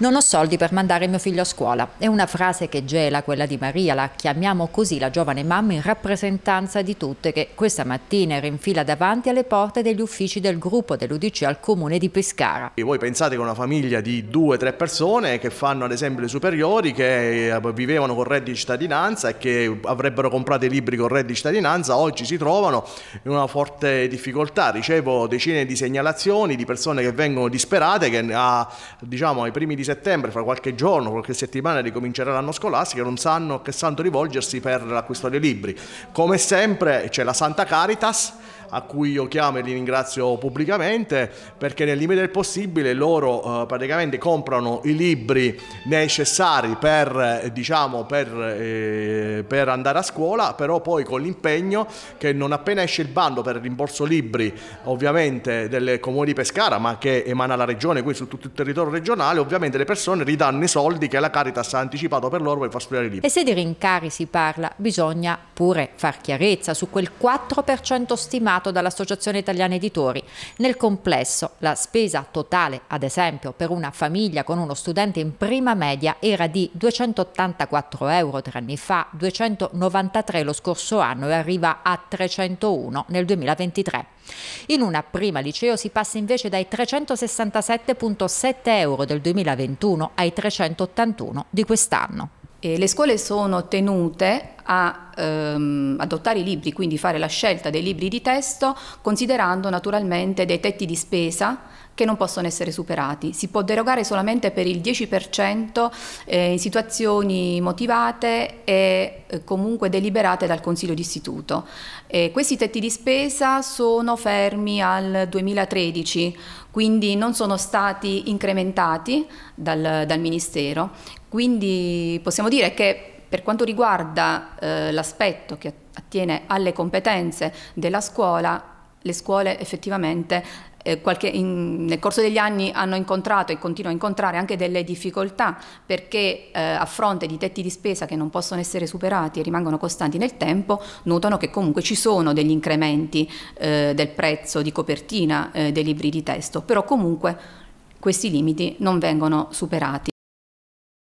Non ho soldi per mandare mio figlio a scuola. È una frase che gela quella di Maria, la chiamiamo così la giovane mamma in rappresentanza di tutte che questa mattina era in fila davanti alle porte degli uffici del gruppo dell'Udc al comune di Pescara. E voi pensate che una famiglia di due o tre persone che fanno ad esempio le superiori, che eh, vivevano con reddito di cittadinanza e che avrebbero comprato i libri con reddito di cittadinanza, oggi si trovano in una forte difficoltà. Ricevo decine di segnalazioni di persone che vengono disperate, che a, ah, diciamo, ai primi disastri settembre, fra qualche giorno, qualche settimana ricomincerà l'anno scolastico e non sanno che santo rivolgersi per l'acquisto dei libri. Come sempre c'è la Santa Caritas a cui io chiamo e li ringrazio pubblicamente perché nel limite del possibile loro eh, praticamente comprano i libri necessari per, eh, diciamo, per, eh, per, andare a scuola, però poi con l'impegno che non appena esce il bando per il rimborso libri ovviamente del comune di Pescara ma che emana la regione qui su tutto il territorio regionale ovviamente delle persone ridanno i soldi che la Caritas ha anticipato per loro per far studiare i E se di rincari si parla, bisogna pure far chiarezza su quel 4% stimato dall'Associazione Italiana Editori. Nel complesso, la spesa totale, ad esempio, per una famiglia con uno studente in prima media era di 284 euro tre anni fa, 293 lo scorso anno e arriva a 301 nel 2023. In una prima liceo si passa invece dai 367,7 euro del 2021 ai 381 di quest'anno. E le scuole sono tenute a ehm, adottare i libri, quindi fare la scelta dei libri di testo, considerando naturalmente dei tetti di spesa che non possono essere superati. Si può derogare solamente per il 10% eh, in situazioni motivate e eh, comunque deliberate dal Consiglio d'Istituto. Eh, questi tetti di spesa sono fermi al 2013, quindi non sono stati incrementati dal, dal Ministero. Quindi possiamo dire che per quanto riguarda eh, l'aspetto che attiene alle competenze della scuola, le scuole effettivamente eh, qualche, in, nel corso degli anni hanno incontrato e continuano a incontrare anche delle difficoltà perché eh, a fronte di tetti di spesa che non possono essere superati e rimangono costanti nel tempo, notano che comunque ci sono degli incrementi eh, del prezzo di copertina eh, dei libri di testo, però comunque questi limiti non vengono superati.